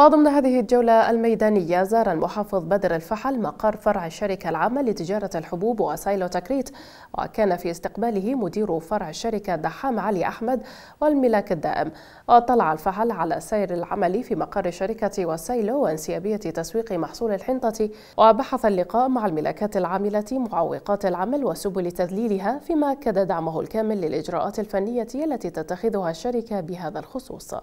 وضمن هذه الجولة الميدانية زار المحافظ بدر الفحل مقر فرع الشركة العامة لتجارة الحبوب وسايلو تكريت وكان في استقباله مدير فرع الشركة دحام علي أحمد والملاك الدائم وطلع الفحل على سير العمل في مقر الشركة وسايلو وانسيابية تسويق محصول الحنطة وبحث اللقاء مع الملاكات العاملة معوقات العمل وسبل تذليلها فيما أكد دعمه الكامل للإجراءات الفنية التي تتخذها الشركة بهذا الخصوص